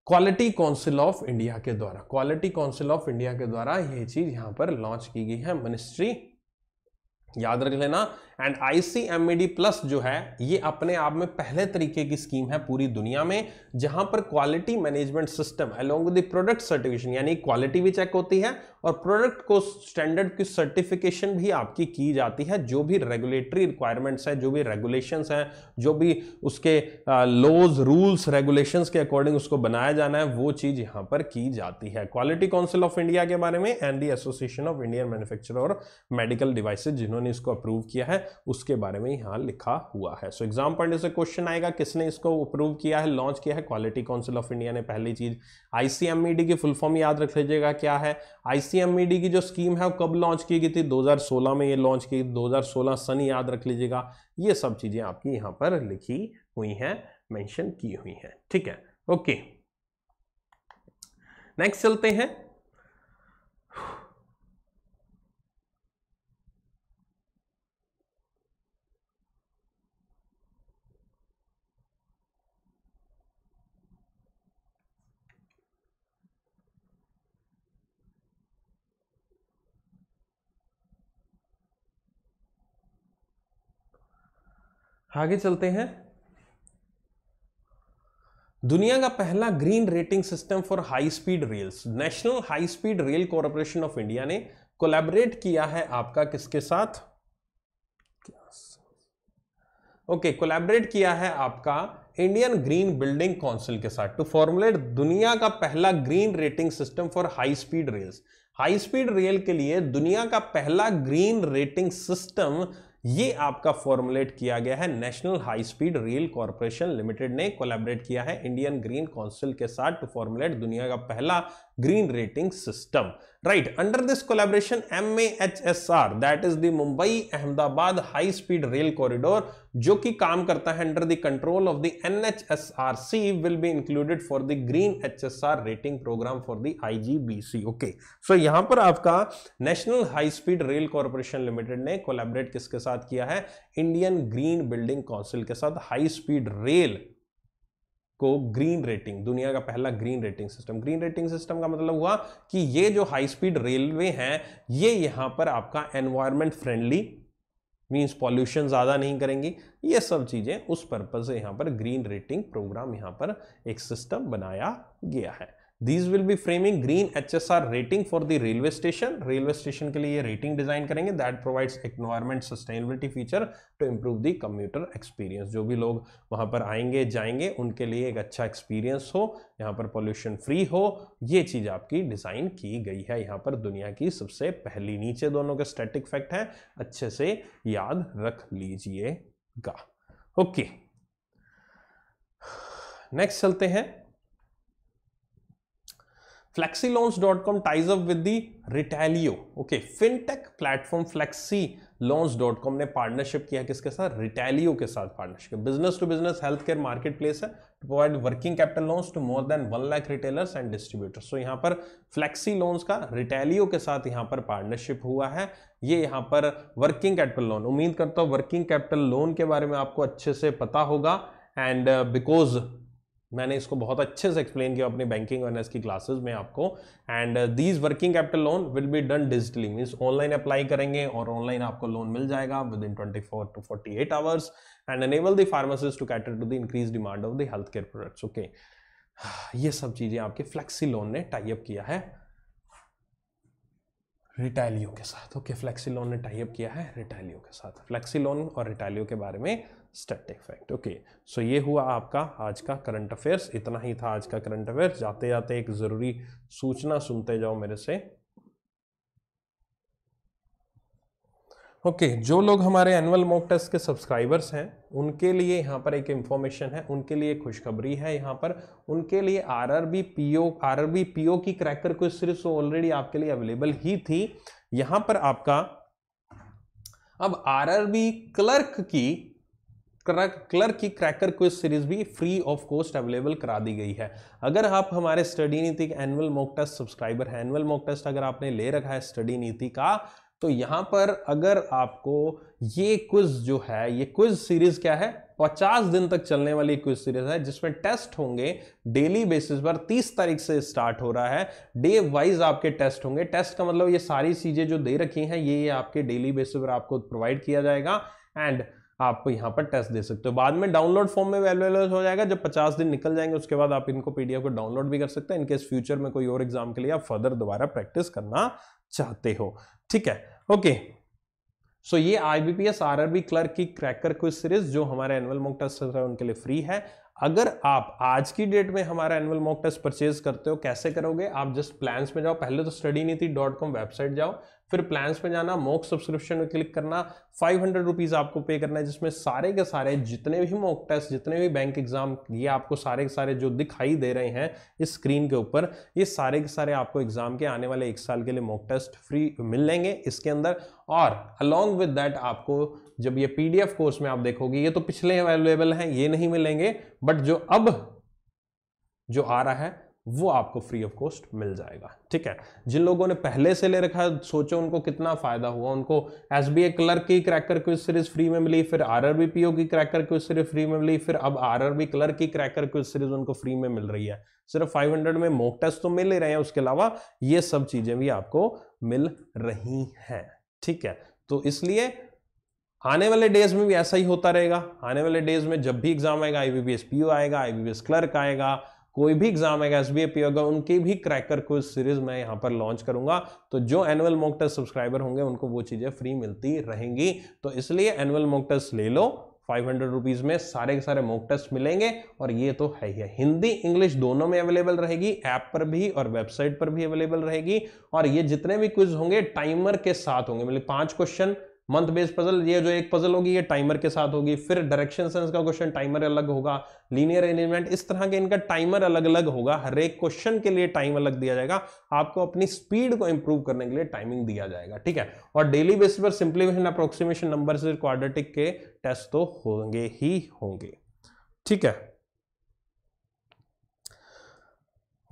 क्वालिटी काउंसिल ऑफ इंडिया के द्वारा क्वालिटी काउंसिल ऑफ इंडिया के द्वारा यह चीज यहां पर लॉन्च की गई है मिनिस्ट्री याद रख लेना एंड आई प्लस जो है ये अपने आप में पहले तरीके की स्कीम है पूरी दुनिया में जहां पर quality management system along with product certification यानी क्वालिटी भी चेक होती है और प्रोडक्ट को स्टैंडर्ड की सर्टिफिकेशन भी आपकी की जाती है जो भी रेगुलेटरी रिक्वायरमेंट्स है जो भी रेगुलेशंस हैं जो भी उसके लॉज रूल्स रेगुलेशंस के अकॉर्डिंग उसको बनाया जाना है वो चीज़ यहाँ पर की जाती है क्वालिटी काउंसिल ऑफ इंडिया के बारे में and the association of Indian manufacture और मेडिकल डिवाइसेज जिन्होंने इसको अप्रूव किया है उसके बारे में यहाँ लिखा हुआ है सो एग्जाम पढ़ने से क्वेश्चन आएगा किसने इसको अप्रूव किया है लॉन्च किया है क्वालिटी काउंसिल ऑफ इंडिया ने पहली चीज आईसीएमईडी e की फुल फॉर्म याद रख लीजिएगा क्या है आईसीएमईडी e की जो स्कीम है वो कब लॉन्च की गई थी दो में ये लॉन्च की दो सन याद रख लीजिएगा ये सब चीजें आपकी यहाँ पर लिखी हुई हैं मैंशन की हुई हैं ठीक है ओके नेक्स्ट चलते हैं आगे चलते हैं दुनिया का पहला green rating system for high speed rails national high speed rail corporation of India ने कोलैबोरेट किया है आपका किसके साथ ओके okay, कोलैबोरेट किया है आपका इंडियन ग्रीन बिल्डिंग काउंसिल के साथ टू फॉर्मुलेट दुनिया का पहला green rating system for high speed rails high speed rail के लिए दुनिया का पहला ग्रीन रेटिंग सिस्टम ये आपका फॉर्मुलेट किया गया है national high speed rail corporation limited ने कोलैबोरेट किया है इंडियन ग्रीन काउंसिल के साथ टू फॉर्मुलेट दुनिया का पहला green rating system right under this collaboration MAHSR that is the Mumbai Ahmedabad high speed rail corridor jo ki kaam karta hai under the control of the NHSRC will be included for the green HSR rating program for the IGBC okay so yahan par aapka National High Speed Rail Corporation Limited ne collaborate kiske sath kiya hai Indian Green Building Council ke sath high speed rail को green rating दुनिया का पहला green rating system green rating system का मतलब हुआ कि ये जो हाई स्पीड रेलवे हैं ये यहाँ पर आपका एनवायरमेंट फ्रेंडली मीन्स पॉल्यूशन ज़्यादा नहीं करेंगी ये सब चीज़ें उस पर्पज़ से यहाँ पर ग्रीन रेटिंग प्रोग्राम यहाँ पर एक सिस्टम बनाया गया है these will be framing green H S R rating for the railway station railway station के लिए रेटिंग डिजाइन करेंगे that provides environment sustainability feature to improve the commuter experience जो भी लोग वहाँ पर आएंगे जाएंगे उनके लिए एक अच्छा एक्सपीरियंस हो यहाँ पर पॉल्यूशन फ्री हो ये चीज़ आपकी डिज़ाइन की गई है यहाँ पर दुनिया की सबसे पहली नीचे दोनों के स्टेटिक फैक्ट है अच्छे से याद रख लीजिएगा ओके नेक्स्ट चलते हैं FlexiLoans.com ties up with the Ritalio. Okay, fintech platform FlexiLoans.com ने पार्टनरशिप किया किसके साथ रिटेलियो के साथ partnership business to business health care market place है to provide working capital loans to more than one lakh retailers and distributors तो यहाँ पर फ्लेक्सी लोन्स का रिटेलियो के साथ यहाँ पर पार्टनरशिप हुआ है ये यहाँ पर वर्किंग कैपिटल लोन उम्मीद करता हूँ वर्किंग कैपिटल लोन के बारे में आपको अच्छे से पता होगा एंड बिकॉज uh, मैंने इसको बहुत अच्छे से एक्सप्लेन किया अपनी बैंकिंग अवेयरनेस की क्लासेस में आपको and these working capital loan will be done digitally means online apply करेंगे और ऑनलाइन आपको लोन मिल जाएगा within twenty four to forty eight hours and enable the pharmacist to cater to the increase demand of the health care products okay ये सब चीज़ें आपके flexi loan ने टाइप किया है रिटालियो के साथ ओके फ्लेक्सी लोन ने टाइप किया है रिटालियो के साथ फ्लेक्सी लोन और रिटालियो के बारे में स्टैटिक फैक्ट ओके सो ये हुआ आपका आज का करंट अफेयर्स इतना ही था आज का करंट अफेयर्स जाते जाते एक ज़रूरी सूचना सुनते जाओ मेरे से ओके okay, जो लोग हमारे एनुअल मॉक टेस्ट के सब्सक्राइबर्स हैं उनके लिए यहाँ पर एक इन्फॉर्मेशन है उनके लिए खुशखबरी है यहाँ पर उनके लिए आरआरबी पीओ आरआरबी पीओ की क्रैकर को सिर्फ ऑलरेडी आपके लिए अवेलेबल ही थी यहाँ पर आपका अब आरआरबी क्लर्क की क्लर्क की क्रैकर क्विज सीरीज भी फ्री ऑफ कॉस्ट अवेलेबल करा दी गई है अगर आप हमारे स्टडी नीति के एनुअल मॉक टेस्ट सब्सक्राइबर हैं एनुअल मॉक टेस्ट अगर आपने ले रखा है स्टडी नीति का तो यहां पर अगर आपको ये क्विज जो है ये क्विज सीरीज क्या है 50 दिन तक चलने वाली क्विज सीरीज है जिसमें टेस्ट होंगे डेली बेसिस पर 30 तारीख से स्टार्ट हो रहा है डे वाइज आपके टेस्ट होंगे टेस्ट का मतलब ये सारी चीजें जो दे रखी हैं ये, ये आपके डेली बेसिस पर आपको प्रोवाइड किया जाएगा एंड आप यहाँ पर टेस्ट दे सकते हो बाद में डाउनलोड फॉर्म में अवेलेबल हो जाएगा जब 50 दिन निकल जाएंगे उसके बाद आप इनको पीडीएफ को डाउनलोड भी कर सकते हैं इनकेस फ्यूचर में कोई और एग्जाम के लिए आप फर्दर दोबारा प्रैक्टिस करना चाहते हो ठीक है ओके सो so, ये आईबीपीएस आरआरबी क्लर्क की क्रैकर क्विज सीरीज जो हमारे एनुअल मॉक टेस्ट है उनके लिए फ्री है अगर आप आज की डेट में हमारा एनुअल मॉक टेस्ट परचेज करते हो कैसे करोगे आप जस्ट प्लान्स में जाओ पहले तो स्टडी नीति डॉट कॉम वेबसाइट जाओ फिर प्लान्स में जाना मोक सब्सक्रिप्शन में क्लिक करना फाइव हंड्रेड रुपीज़ आपको पे करना है जिसमें सारे के सारे जितने भी मॉक टेस्ट जितने भी बैंक एग्जाम ये आपको सारे के सारे जो दिखाई दे रहे हैं इस स्क्रीन के ऊपर ये सारे के सारे आपको एग्जाम के आने वाले एक साल के लिए मॉक टेस्ट फ्री मिल लेंगे इसके अंदर और अलॉन्ग विद दैट आपको जब ये पी कोर्स में आप देखोगे ये तो पिछले अवेलेबल हैं ये नहीं मिलेंगे बट जो अब जो आ रहा है वो आपको फ्री ऑफ कॉस्ट मिल जाएगा ठीक है जिन लोगों ने पहले से ले रखा है सोचो उनको कितना फायदा हुआ उनको एस बी ए क्लर्क की क्रैकर क्विज सीरीज फ्री में मिली फिर R R B P O की क्रैकर क्विज सीरीज फ्री में मिली फिर अब आर आर बी क्लर्क की क्रैकर क्विज सीरीज उनको फ्री में मिल रही है सिर्फ 500 में मोक टेस्ट तो मिल ही रहे हैं उसके अलावा ये सब चीजें भी आपको मिल रही हैं ठीक है तो इसलिए आने वाले डेज में भी ऐसा ही होता रहेगा आने वाले डेज में जब भी एग्जाम आएगा आईबीबीएस पीओ आएगा आईबीबीएस क्लर्क आएगा कोई भी एग्जाम आएगा एस बी होगा उनकी भी क्रैकर क्विज सीरीज मैं यहाँ पर लॉन्च करूंगा तो जो एनुअल मॉक टेस्ट सब्सक्राइबर होंगे उनको वो चीज़ें फ्री मिलती रहेंगी तो इसलिए एनुअल मॉक टेस्ट ले लो फाइव हंड्रेड रुपीज़ में सारे के सारे मॉक टेस्ट मिलेंगे और ये तो है ही है हिंदी इंग्लिश दोनों में अवेलेबल रहेगी ऐप पर भी और वेबसाइट पर भी अवेलेबल रहेगी और ये जितने भी क्विज होंगे टाइमर के साथ होंगे मतलब पांच क्वेश्चन मंथ बेस्ड पजल ये जो एक पजल होगी ये टाइमर के साथ होगी फिर डायरेक्शन सेंस का क्वेश्चन टाइमर अलग होगा लीनियर अरेंजमेंट इस तरह के इनका टाइमर अलग अलग होगा हर एक क्वेश्चन के लिए टाइम अलग दिया जाएगा आपको अपनी स्पीड को इंप्रूव करने के लिए टाइमिंग दिया जाएगा ठीक है और डेली बेसिस पर सिंप्लीफिकेशन अप्रोक्सीमेशन नंबर से क्वाड्रेटिक के टेस्ट तो होंगे ही होंगे ठीक है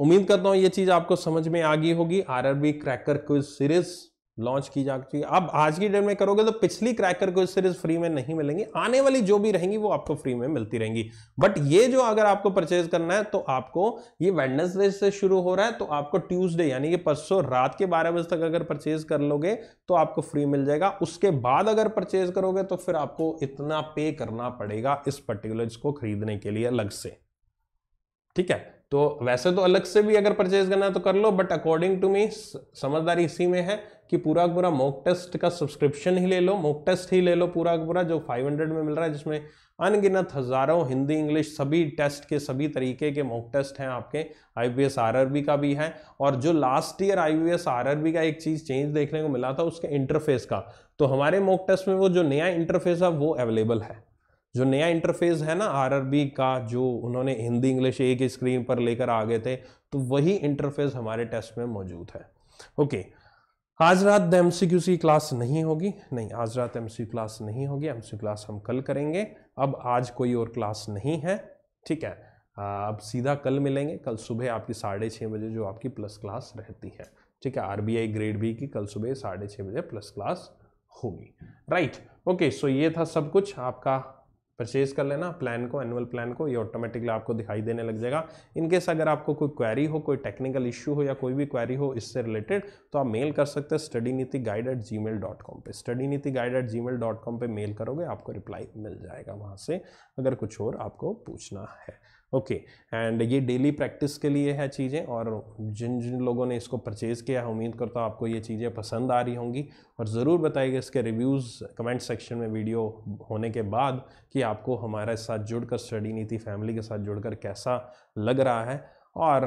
उम्मीद करता हूं ये चीज आपको समझ में आ गई होगी RRB cracker quiz series launch की जा चुकी है आप आज की डेट में करोगे तो पिछली क्रैकर को सीरीज फ्री में नहीं मिलेंगी आने वाली जो भी रहेंगी वो आपको फ्री में मिलती रहेंगी बट ये जो अगर आपको परचेज करना है तो आपको ये वेडनेसडे से शुरू हो रहा है तो आपको ट्यूसडे यानी कि परसों रात के बारह बजे तक अगर परचेज कर लोगे तो आपको फ्री मिल जाएगा उसके बाद अगर परचेज करोगे तो फिर आपको इतना पे करना पड़ेगा इस पर्टिकुलर इसको खरीदने के लिए अलग से ठीक है तो वैसे तो अलग से भी अगर परचेज करना है तो कर लो बट अकॉर्डिंग टू मी समझदारी इसी में है कि पूरा का पूरा मॉक टेस्ट का सब्सक्रिप्शन ही ले लो मॉक टेस्ट ही ले लो पूरा का पूरा जो 500 में मिल रहा है जिसमें अनगिनत हज़ारों हिंदी इंग्लिश सभी टेस्ट के सभी तरीके के मॉक टेस्ट हैं आपके आई पी एस का भी है और जो last year I P S का एक चीज़ चेंज देखने को मिला था उसके इंटरफेस का तो हमारे मॉक टेस्ट में वो जो नया इंटरफेस है वो अवेलेबल है जो नया इंटरफेस है ना आर का जो उन्होंने हिंदी इंग्लिश एक स्क्रीन पर लेकर आ गए थे तो वही इंटरफेस हमारे टेस्ट में मौजूद है ओके okay, आज रात M C Q C class नहीं होगी नहीं आज रात एम सी क्लास नहीं होगी एम सी क्लास हम कल करेंगे अब आज कोई और क्लास नहीं है ठीक है अब सीधा कल मिलेंगे कल सुबह आपकी साढ़े छः बजे जो आपकी प्लस क्लास रहती है ठीक है आरबीआई ग्रेड बी की कल सुबह साढ़े छः बजे प्लस क्लास होगी राइट ओके सो ये था सब कुछ आपका परचेज कर लेना प्लान को एनुअल प्लान को ये ऑटोमेटिकली आपको दिखाई देने लग जाएगा इनकेस अगर आपको कोई क्वेरी हो कोई टेक्निकल इशू हो या कोई भी क्वेरी हो इससे रिलेटेड तो आप मेल कर सकते हैं study Niti guide at Gmail dot com पर study Niti guide at Gmail dot com पर मेल करोगे आपको रिप्लाई मिल जाएगा वहाँ से अगर कुछ और आपको पूछना है ओके okay, एंड ये डेली प्रैक्टिस के लिए है चीज़ें और जिन जिन लोगों ने इसको परचेज़ किया है उम्मीद करता हूँ आपको ये चीज़ें पसंद आ रही होंगी और ज़रूर बताइएगा इसके रिव्यूज़ कमेंट सेक्शन में वीडियो होने के बाद कि आपको हमारे साथ जुड़कर स्टडी नीति फैमिली के साथ जुड़कर कैसा लग रहा है और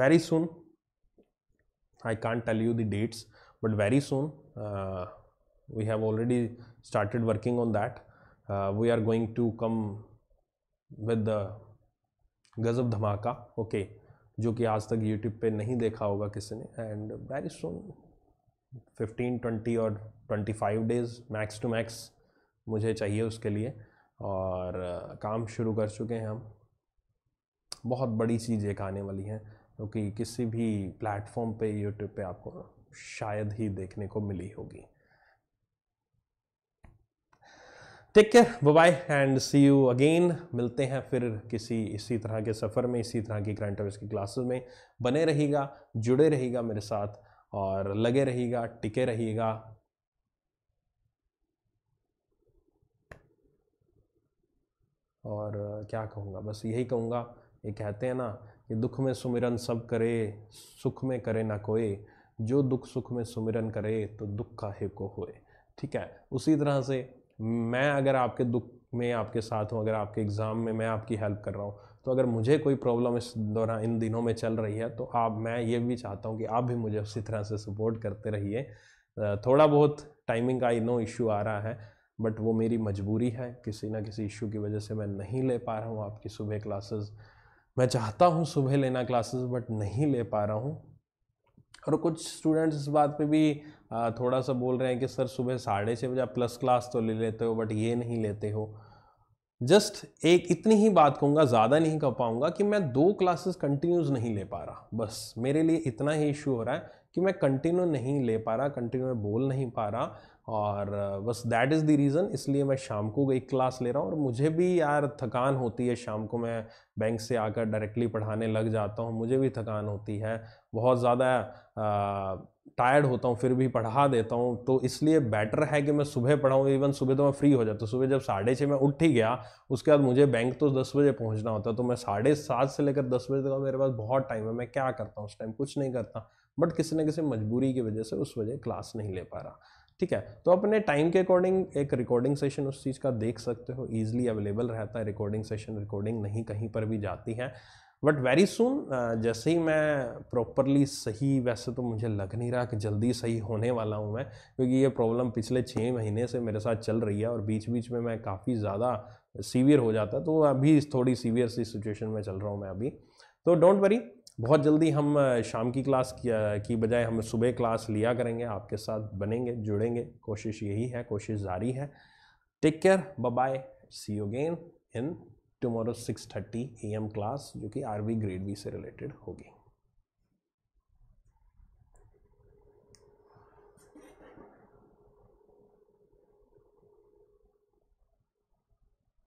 very soon I can tell you the dates but very soon we have already started working on that we are going to come with the गज़ब धमाका ओके जो कि आज तक यूट्यूब पे नहीं देखा होगा किसी ने and very soon fifteen twenty और twenty five days max to max मुझे चाहिए उसके लिए और uh, काम शुरू कर चुके हैं हम बहुत बड़ी चीज़ एक आने वाली है क्योंकि तो किसी भी प्लेटफॉर्म पे यूट्यूब पे आपको शायद ही देखने को मिली होगी take care bye and see you again मिलते हैं फिर किसी इसी तरह के सफ़र में इसी तरह की करंट अफेयर्स की क्लासेस में बने रहिएगा जुड़े रहिएगा मेरे साथ और लगे रहिएगा टिके रहिएगा और क्या कहूँगा बस यही कहूँगा ये कहते हैं ना कि दुख में सुमिरन सब करे सुख में करे ना कोई जो दुख सुख में सुमिरन करे तो दुख का हे को होए ठीक है उसी तरह से मैं अगर आपके दुख में आपके साथ हूँ अगर आपके एग्ज़ाम में मैं आपकी हेल्प कर रहा हूँ तो अगर मुझे कोई प्रॉब्लम इस दौरान इन दिनों में चल रही है तो आप मैं ये भी चाहता हूँ कि आप भी मुझे उसी तरह से सपोर्ट करते रहिए थोड़ा बहुत टाइमिंग का इनो नो इशू आ रहा है बट वो मेरी मजबूरी है किसी ना किसी इशू की वजह से मैं नहीं ले पा रहा हूँ आपकी सुबह क्लासेस मैं चाहता हूँ सुबह लेना क्लासेस बट नहीं ले पा रहा हूँ और कुछ स्टूडेंट्स इस बात पे भी थोड़ा सा बोल रहे हैं कि सर सुबह साढ़े छः बजे आप प्लस क्लास तो ले लेते हो बट ये नहीं लेते हो जस्ट एक इतनी ही बात कहूँगा ज़्यादा नहीं कह पाऊँगा कि मैं दो क्लासेस कंटिन्यूज नहीं ले पा रहा बस मेरे लिए इतना ही इशू हो रहा है कि मैं कंटिन्यू नहीं ले पा रहा कंटिन्यू बोल नहीं पा रहा और बस दैट इज़ द रीज़न इसलिए मैं शाम को एक क्लास ले रहा हूँ और मुझे भी यार थकान होती है शाम को मैं बैंक से आकर डायरेक्टली पढ़ाने लग जाता हूँ मुझे भी थकान होती है बहुत ज़्यादा टायर्ड होता हूँ फिर भी पढ़ा देता हूँ तो इसलिए बेटर है कि मैं सुबह पढ़ाऊँ इवन सुबह तो मैं फ्री हो जाता हूँ सुबह जब साढ़े छः में उठ ही गया उसके बाद मुझे बैंक तो दस बजे पहुँचना होता है तो मैं साढ़े सात से लेकर दस बजे तक मेरे पास बहुत टाइम है मैं क्या करता हूँ उस टाइम कुछ नहीं करता बट किसी न किसी मजबूरी की वजह से उस वजह क्लास नहीं ले पा रहा ठीक है तो अपने टाइम के अकॉर्डिंग एक रिकॉर्डिंग सेशन उस चीज़ का देख सकते हो ईजिली अवेलेबल रहता है रिकॉर्डिंग सेशन रिकॉर्डिंग नहीं कहीं पर भी जाती है बट वेरी सुन जैसे ही मैं प्रॉपरली सही वैसे तो मुझे लग नहीं रहा कि जल्दी सही होने वाला हूँ मैं क्योंकि ये प्रॉब्लम पिछले छः महीने से मेरे साथ चल रही है और बीच बीच में मैं काफ़ी ज़्यादा सीवियर हो जाता तो अभी थोड़ी सीवियर सी सिचुएशन में चल रहा हूँ मैं अभी तो डोंट वरी बहुत जल्दी हम uh, शाम की क्लास uh, की बजाय हम सुबह क्लास लिया करेंगे आपके साथ बनेंगे जुड़ेंगे कोशिश यही है कोशिश जारी है take care bye see you again in tomorrow A M class जो कि आरबी ग्रेड बी से रिलेटेड होगी